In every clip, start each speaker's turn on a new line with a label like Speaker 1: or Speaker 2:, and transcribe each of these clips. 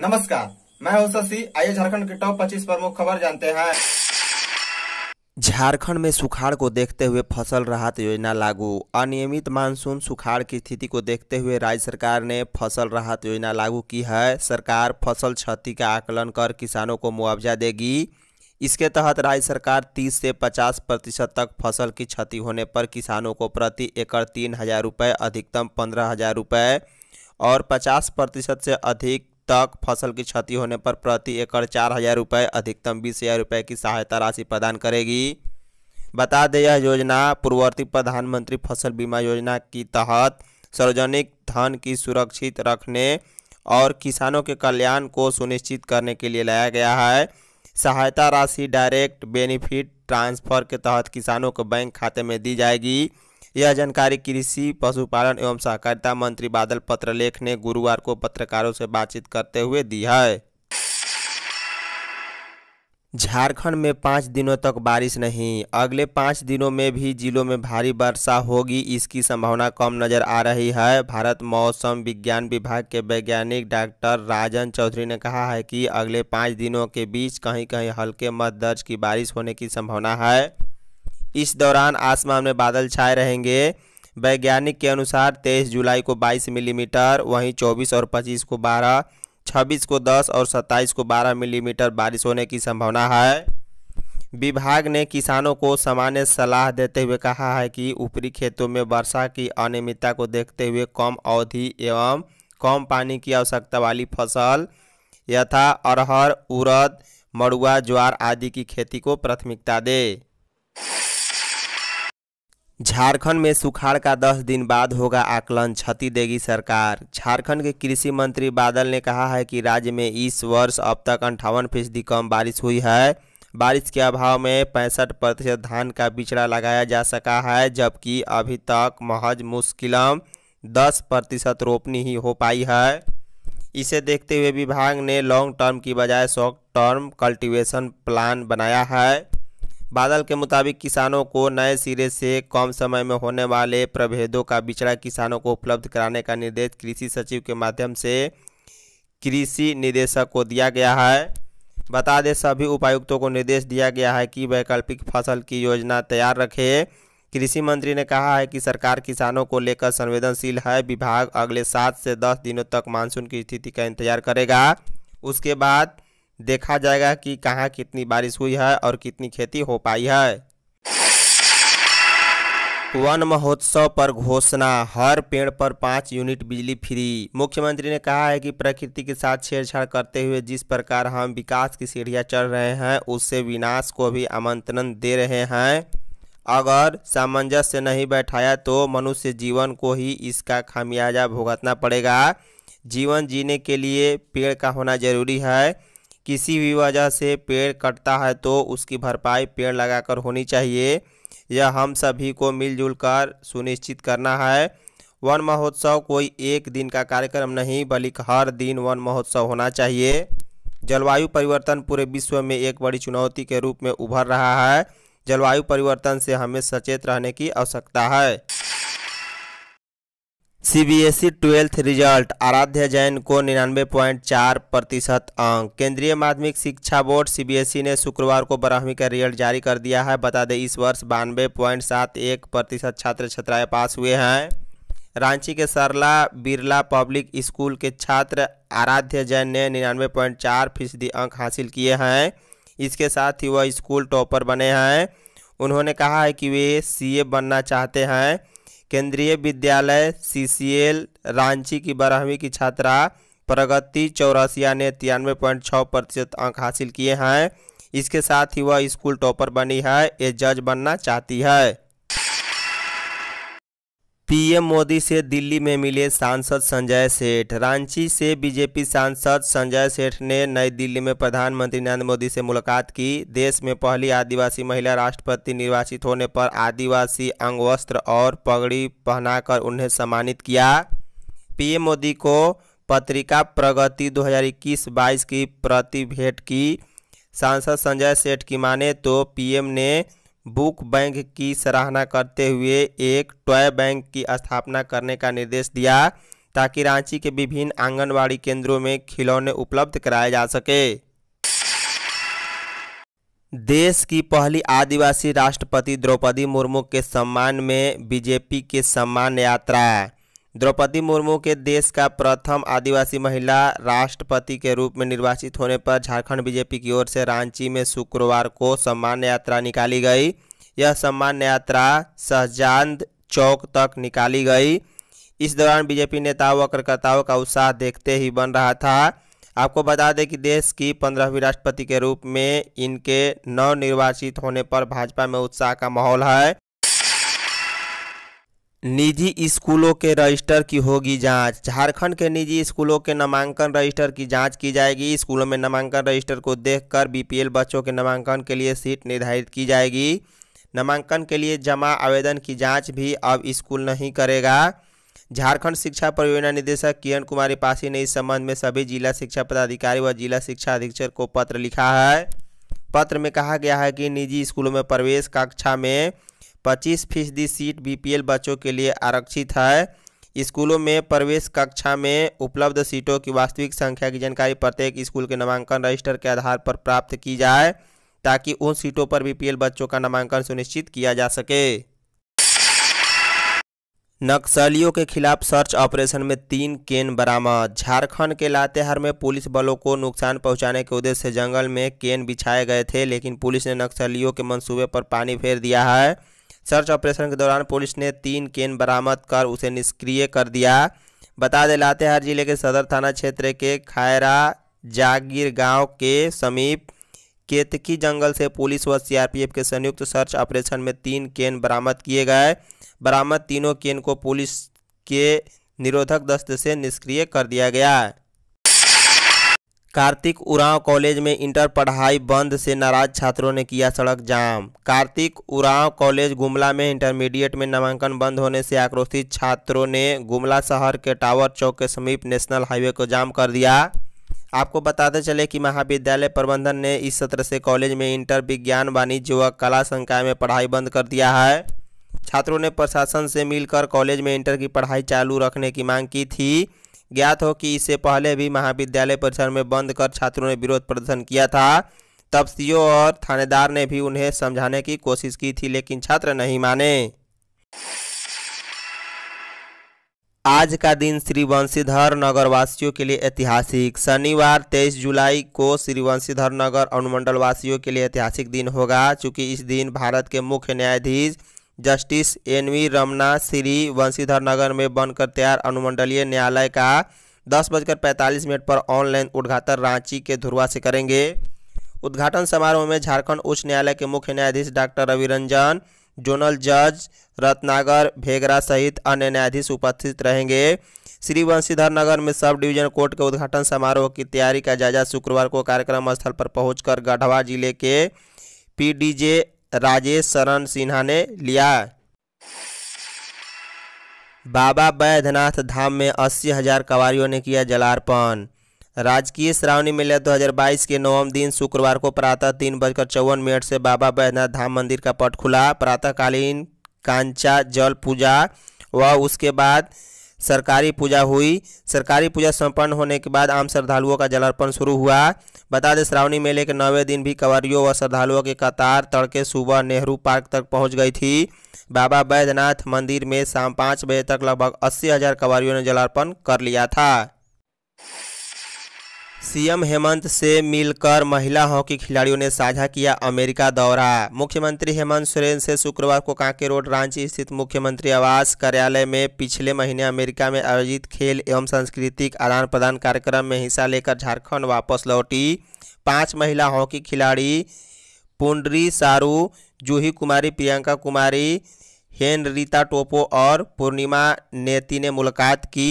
Speaker 1: नमस्कार मैं हूं शशि आइए झारखंड के टॉप 25 प्रमुख खबर जानते हैं झारखंड में सुखाड़ को देखते हुए फसल राहत योजना लागू अनियमित मानसून सुखाड़ की स्थिति को देखते हुए राज्य सरकार ने फसल राहत योजना लागू की है सरकार फसल क्षति का आकलन कर किसानों को मुआवजा देगी इसके तहत राज्य सरकार 30 से 50 प्रतिशत तक फसल की क्षति होने पर किसानों को प्रति एकड़ तीन हज़ार रुपये अधिकतम पंद्रह हज़ार रुपये और 50 प्रतिशत से अधिक तक फसल की क्षति होने पर प्रति एकड़ चार हजार रुपये अधिकतम बीस हजार रुपये की सहायता राशि प्रदान करेगी बता दें यह योजना पूर्ववर्ती प्रधानमंत्री फसल बीमा योजना की तहत सार्वजनिक धन की सुरक्षित रखने और किसानों के कल्याण को सुनिश्चित करने के लिए लाया गया है सहायता राशि डायरेक्ट बेनिफिट ट्रांसफ़र के तहत किसानों को बैंक खाते में दी जाएगी यह जानकारी कृषि पशुपालन एवं सहकारिता मंत्री बादल पत्रलेख ने गुरुवार को पत्रकारों से बातचीत करते हुए दी है झारखंड में पाँच दिनों तक बारिश नहीं अगले पाँच दिनों में भी जिलों में भारी वर्षा होगी इसकी संभावना कम नज़र आ रही है भारत मौसम विज्ञान विभाग के वैज्ञानिक डॉक्टर राजन चौधरी ने कहा है कि अगले पाँच दिनों के बीच कहीं कहीं हल्के मत दर्ज की बारिश होने की संभावना है इस दौरान आसमान में बादल छाए रहेंगे वैज्ञानिक के अनुसार 23 जुलाई को 22 मिलीमीटर वहीं 24 और 25 को 12, 26 को 10 और 27 को 12 मिलीमीटर बारिश होने की संभावना है विभाग ने किसानों को सामान्य सलाह देते हुए कहा है कि ऊपरी खेतों में वर्षा की अनियमितता को देखते हुए कम अवधि एवं कम पानी की आवश्यकता वाली फसल यथा अरहर उड़द मड़ुआ ज्वार आदि की खेती को प्राथमिकता दें झारखंड में सुखाड़ का दस दिन बाद होगा आकलन क्षति देगी सरकार झारखंड के कृषि मंत्री बादल ने कहा है कि राज्य में इस वर्ष अब तक अंठावन फीसदी कम बारिश हुई है बारिश के अभाव में पैंसठ प्रतिशत धान का बिचड़ा लगाया जा सका है जबकि अभी तक महज मुश्किलम दस प्रतिशत रोपनी ही हो पाई है इसे देखते हुए विभाग ने लॉन्ग टर्म की बजाय शॉर्ट टर्म कल्टिवेशन प्लान बनाया है बादल के मुताबिक किसानों को नए सिरे से कम समय में होने वाले प्रभेदों का बिचड़ा किसानों को उपलब्ध कराने का निर्देश कृषि सचिव के माध्यम से कृषि निदेशक को दिया गया है बता दें सभी उपायुक्तों को निर्देश दिया गया है कि वैकल्पिक फसल की योजना तैयार रखें कृषि मंत्री ने कहा है कि सरकार किसानों को लेकर संवेदनशील है विभाग अगले सात से दस दिनों तक मानसून की स्थिति का इंतजार करेगा उसके बाद देखा जाएगा कि कहाँ कितनी बारिश हुई है और कितनी खेती हो पाई है वन महोत्सव पर घोषणा हर पेड़ पर पाँच यूनिट बिजली फ्री मुख्यमंत्री ने कहा है कि प्रकृति के साथ छेड़छाड़ करते हुए जिस प्रकार हम विकास की सीढ़ियाँ चढ़ रहे हैं उससे विनाश को भी आमंत्रण दे रहे हैं अगर सामंजस्य नहीं बैठाया तो मनुष्य जीवन को ही इसका खामियाजा भुगतना पड़ेगा जीवन जीने के लिए पेड़ का होना जरूरी है किसी भी वजह से पेड़ कटता है तो उसकी भरपाई पेड़ लगाकर होनी चाहिए यह हम सभी को मिलजुल कर सुनिश्चित करना है वन महोत्सव कोई एक दिन का कार्यक्रम नहीं बल्कि हर दिन वन महोत्सव होना चाहिए जलवायु परिवर्तन पूरे विश्व में एक बड़ी चुनौती के रूप में उभर रहा है जलवायु परिवर्तन से हमें सचेत रहने की आवश्यकता है सीबीएसई ट्वेल्थ रिजल्ट आराध्य जैन को निन्यानवे पॉइंट चार प्रतिशत अंक केंद्रीय माध्यमिक शिक्षा बोर्ड सीबीएसई ने शुक्रवार को बारहवीं का रिजल्ट जारी कर दिया है बता दें इस वर्ष बानवे पॉइंट सात एक प्रतिशत छात्र छात्राएं पास हुए हैं रांची के सरला बिरला पब्लिक स्कूल के छात्र आराध्य जैन ने निन्यानवे पॉइंट चार फीसदी अंक हासिल किए हैं इसके साथ ही वह स्कूल टॉपर बने हैं उन्होंने कहा है कि वे ए बनना चाहते हैं केंद्रीय विद्यालय सीसीएल रांची की बारहवीं की छात्रा प्रगति चौरसिया ने तिरानवे पॉइंट छः प्रतिशत अंक हासिल किए हैं इसके साथ ही वह स्कूल टॉपर बनी है ये जज बनना चाहती है पीएम मोदी से दिल्ली में मिले सांसद संजय सेठ रांची से बीजेपी सांसद संजय सेठ ने नई दिल्ली में प्रधानमंत्री नरेंद्र मोदी से मुलाकात की देश में पहली आदिवासी महिला राष्ट्रपति निर्वाचित होने पर आदिवासी अंगवस्त्र और पगड़ी पहनाकर उन्हें सम्मानित किया पीएम मोदी को पत्रिका प्रगति 2021-22 की प्रति भेंट की सांसद संजय सेठ की माने तो पीएम ने बुक बैंक की सराहना करते हुए एक टॉय बैंक की स्थापना करने का निर्देश दिया ताकि रांची के विभिन्न आंगनबाड़ी केंद्रों में खिलौने उपलब्ध कराए जा सके देश की पहली आदिवासी राष्ट्रपति द्रौपदी मुर्मू के सम्मान में बीजेपी के सम्मान यात्रा द्रौपदी मुर्मू के देश का प्रथम आदिवासी महिला राष्ट्रपति के रूप में निर्वाचित होने पर झारखंड बीजेपी की ओर से रांची में शुक्रवार को सम्मान यात्रा निकाली गई यह सम्मान यात्रा शहजाद चौक तक निकाली गई इस दौरान बीजेपी नेताओं व कार्यकर्ताओं का उत्साह देखते ही बन रहा था आपको बता दें कि देश की पंद्रहवीं राष्ट्रपति के रूप में इनके नवनिर्वाचित होने पर भाजपा में उत्साह का माहौल है निजी स्कूलों के रजिस्टर की होगी जांच झारखंड के निजी स्कूलों के नामांकन रजिस्टर की जांच की जाएगी स्कूलों में नामांकन रजिस्टर को देखकर बीपीएल बच्चों के नामांकन के लिए सीट निर्धारित की जाएगी नामांकन के लिए जमा आवेदन की जांच भी अब स्कूल नहीं करेगा झारखंड शिक्षा परियोजना निदेशक किरण कुमारी पासी ने इस संबंध में सभी जिला शिक्षा पदाधिकारी व जिला शिक्षा अधीक्षक को पत्र लिखा है पत्र में कहा गया है कि निजी स्कूलों में प्रवेश कक्षा में पच्चीस फीसदी सीट बीपीएल बच्चों के लिए आरक्षित है स्कूलों में प्रवेश कक्षा में उपलब्ध सीटों की वास्तविक संख्या की जानकारी प्रत्येक स्कूल के नामांकन रजिस्टर के आधार पर प्राप्त की जाए ताकि उन सीटों पर बीपीएल बच्चों का नामांकन सुनिश्चित किया जा सके नक्सलियों के खिलाफ सर्च ऑपरेशन में तीन केन बरामद झारखंड के लातेहार में पुलिस बलों को नुकसान पहुंचाने के उद्देश्य से जंगल में केन बिछाए गए थे लेकिन पुलिस ने नक्सलियों के मंसूबे पर पानी फेर दिया है सर्च ऑपरेशन के दौरान पुलिस ने तीन केन बरामद कर उसे निष्क्रिय कर दिया बता दें लातेहार जिले के सदर थाना क्षेत्र के खायरा जागीर गांव के समीप केतकी जंगल से पुलिस व सीआरपीएफ के संयुक्त सर्च ऑपरेशन में तीन केन बरामद किए गए बरामद तीनों केन को पुलिस के निरोधक दस्त से निष्क्रिय कर दिया गया कार्तिक उरांव कॉलेज में इंटर पढ़ाई बंद से नाराज छात्रों ने किया सड़क जाम कार्तिक उरांव कॉलेज गुमला में इंटरमीडिएट में नामांकन बंद होने से आक्रोशित छात्रों ने गुमला शहर के टावर चौक के समीप नेशनल हाईवे को जाम कर दिया आपको बताते चले कि महाविद्यालय प्रबंधन ने इस सत्र से कॉलेज में इंटर विज्ञान वाणिज्य व कला संकाय में पढ़ाई बंद कर दिया है छात्रों ने प्रशासन से मिलकर कॉलेज में इंटर की पढ़ाई चालू रखने की मांग की थी ज्ञात हो कि इससे पहले भी महाविद्यालय परिसर में बंद कर छात्रों ने विरोध प्रदर्शन किया था तब सीओ और थानेदार ने भी उन्हें समझाने की कोशिश की थी लेकिन छात्र नहीं माने आज का दिन श्री वंशीधर नगर वासियों के लिए ऐतिहासिक शनिवार 23 जुलाई को श्री वंशीधर नगर अनुमंडल वासियों के लिए ऐतिहासिक दिन होगा चूंकि इस दिन भारत के मुख्य न्यायाधीश justice N V Ramana Shri Vanshidhar Nagar में बनकर तैयार अनुमंडलीय न्यायालय का दस बजकर पैंतालीस मिनट पर ऑनलाइन उद्घाटन रांची के धुरवा से करेंगे उद्घाटन समारोह में झारखंड उच्च न्यायालय के मुख्य न्यायाधीश डॉक्टर रवि रंजन जोनल जज रत्नागर भेगरा सहित अन्य न्यायाधीश उपस्थित रहेंगे श्री वंशीधर नगर में सब डिवीजन कोर्ट के उद्घाटन समारोह की तैयारी का जायजा शुक्रवार को कार्यक्रम स्थल पर पहुंचकर गढ़वा जिले के पीडीजे राजेश शरण सिन्हा ने लिया बाबा बैद्यनाथ धाम में अस्सी हजार कवारियों ने किया जलार्पण राजकीय श्रावणी मेला 2022 के नवम दिन शुक्रवार को प्रातः तीन बजकर चौवन मिनट से बाबा बैद्यनाथ धाम मंदिर का पट खुला प्रातःकालीन कांचा जल पूजा व उसके बाद सरकारी पूजा हुई सरकारी पूजा संपन्न होने के बाद आम श्रद्धालुओं का जलार्पण शुरू हुआ बता दें श्रावणी मेले के नौवें दिन भी कंवरियों व श्रद्धालुओं की कतार तड़के सुबह नेहरू पार्क तक पहुंच गई थी बाबा बैद्यनाथ मंदिर में शाम पाँच बजे तक लगभग अस्सी हज़ार कंवरियों ने जलार्पण कर लिया था सीएम हेमंत से मिलकर महिला हॉकी खिलाड़ियों ने साझा किया अमेरिका दौरा मुख्यमंत्री हेमंत सोरेन से शुक्रवार को कांके रोड रांची स्थित मुख्यमंत्री आवास कार्यालय में पिछले महीने अमेरिका में आयोजित खेल एवं सांस्कृतिक आदान प्रदान कार्यक्रम में हिस्सा लेकर झारखंड वापस लौटी पांच महिला हॉकी खिलाड़ी पुंडरी सारू जूही कुमारी प्रियंका कुमारी हेनरीता टोपो और पूर्णिमा नेती ने मुलाकात की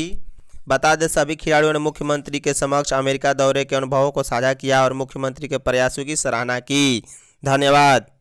Speaker 1: बता दें सभी खिलाड़ियों ने मुख्यमंत्री के समक्ष अमेरिका दौरे के अनुभवों को साझा किया और मुख्यमंत्री के प्रयासों की सराहना की धन्यवाद